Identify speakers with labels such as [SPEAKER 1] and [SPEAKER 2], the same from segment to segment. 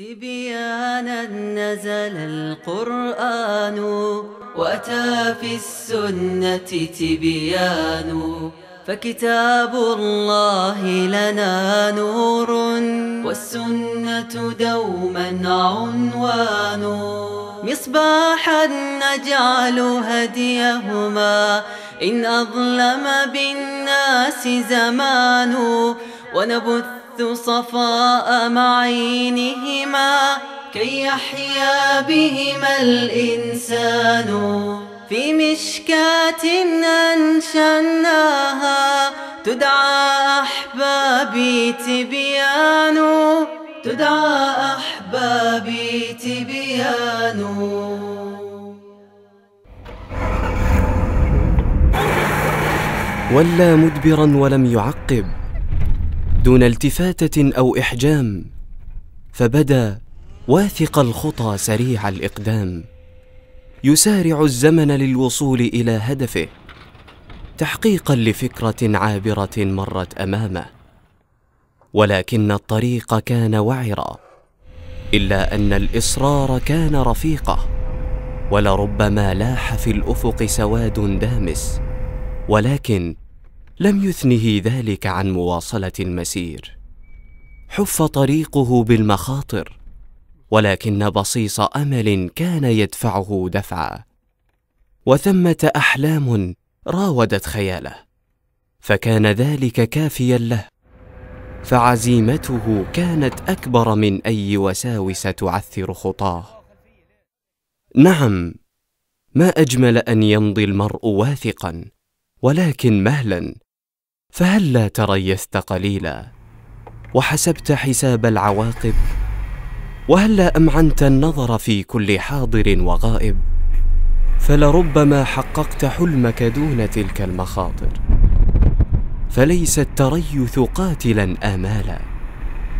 [SPEAKER 1] تبيانا نزل القرآن وأتى في السنة تبيان فكتاب الله لنا نور والسنة دوما عنوان مصباحا نجعل هديهما إن أظلم بالناس زمان ونبث صفاء معينهما كي يحيا بهما الإنسان في مشكاة أنشأناها تدعى أحبابي تبيان تدعى أحبابي تبيان
[SPEAKER 2] ولى مدبرا ولم يعقب دون التفاته او احجام فبدا واثق الخطى سريع الاقدام يسارع الزمن للوصول الى هدفه تحقيقا لفكره عابره مرت امامه ولكن الطريق كان وعرا الا ان الاصرار كان رفيقه ولربما لاح في الافق سواد دامس ولكن لم يثنه ذلك عن مواصله المسير حف طريقه بالمخاطر ولكن بصيص امل كان يدفعه دفعا وثمه احلام راودت خياله فكان ذلك كافيا له فعزيمته كانت اكبر من اي وساوس تعثر خطاه نعم ما اجمل ان يمضي المرء واثقا ولكن مهلا فهل لا تريثت قليلا وحسبت حساب العواقب وهل لا امعنت النظر في كل حاضر وغائب فلربما حققت حلمك دون تلك المخاطر فليس التريث قاتلا امالا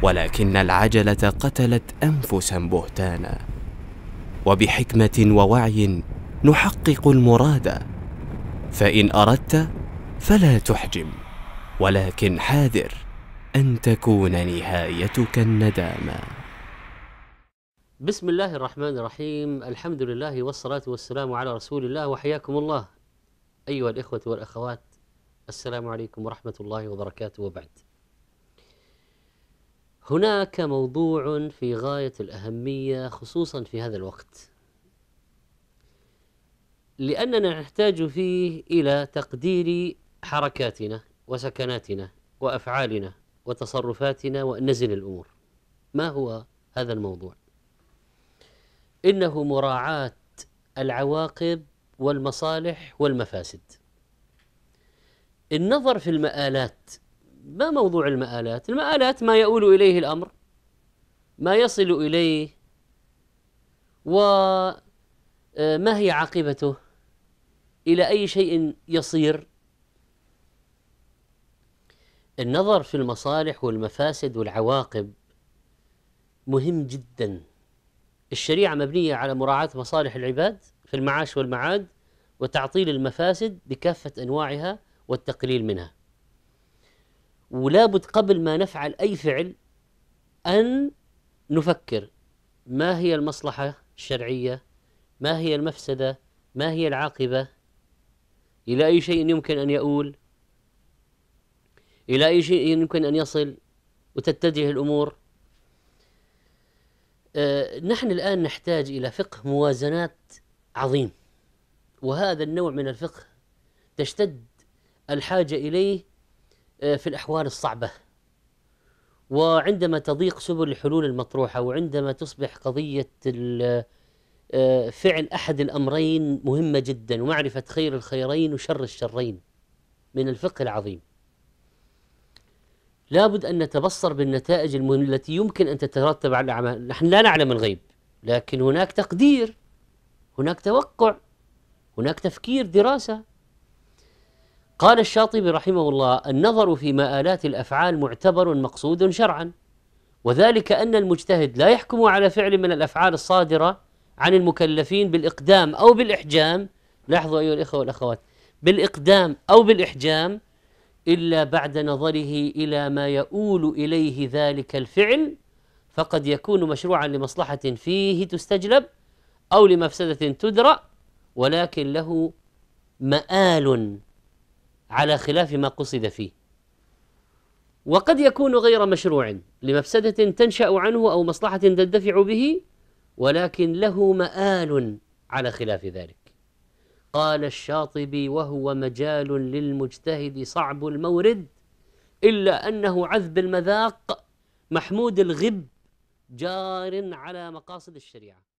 [SPEAKER 2] ولكن العجله قتلت انفسا بهتانا وبحكمه ووعي نحقق المراد فان اردت فلا تحجم ولكن حاذر أن تكون نهايتك الندامة
[SPEAKER 3] بسم الله الرحمن الرحيم الحمد لله والصلاة والسلام على رسول الله وحياكم الله أيها الإخوة والأخوات السلام عليكم ورحمة الله وبركاته وبعد هناك موضوع في غاية الأهمية خصوصا في هذا الوقت لأننا نحتاج فيه إلى تقدير حركاتنا وسكناتنا وأفعالنا وتصرفاتنا ونزل الأمور ما هو هذا الموضوع إنه مراعاة العواقب والمصالح والمفاسد النظر في المآلات ما موضوع المآلات المآلات ما يؤول إليه الأمر ما يصل إليه وما آه، هي عاقبته إلى أي شيء يصير النظر في المصالح والمفاسد والعواقب مهم جدا الشريعة مبنية على مراعاة مصالح العباد في المعاش والمعاد وتعطيل المفاسد بكافة أنواعها والتقليل منها ولابد قبل ما نفعل أي فعل أن نفكر ما هي المصلحة الشرعية ما هي المفسدة ما هي العاقبة إلى أي شيء يمكن أن يؤول إلى أي شيء يمكن أن يصل وتتجه الأمور آه، نحن الآن نحتاج إلى فقه موازنات عظيم وهذا النوع من الفقه تشتد الحاجة إليه آه، في الأحوال الصعبة وعندما تضيق سبل الحلول المطروحة وعندما تصبح قضية آه، فعل أحد الأمرين مهمة جدا ومعرفة خير الخيرين وشر الشرين من الفقه العظيم لابد أن نتبصر بالنتائج التي يمكن أن تترتب على الأعمال نحن لا نعلم الغيب لكن هناك تقدير هناك توقع هناك تفكير دراسة قال الشاطبي رحمه الله النظر في مآلات الأفعال معتبر مقصود شرعا وذلك أن المجتهد لا يحكم على فعل من الأفعال الصادرة عن المكلفين بالإقدام أو بالإحجام لاحظوا أيها الإخوة والأخوات بالإقدام أو بالإحجام الا بعد نظره الى ما يؤول اليه ذلك الفعل فقد يكون مشروعا لمصلحه فيه تستجلب او لمفسده تدرا ولكن له مآل على خلاف ما قصد فيه وقد يكون غير مشروع لمفسده تنشا عنه او مصلحه تدفع به ولكن له مآل على خلاف ذلك قال الشاطبي وهو مجال للمجتهد صعب المورد إلا أنه عذب المذاق محمود الغب جار على مقاصد الشريعة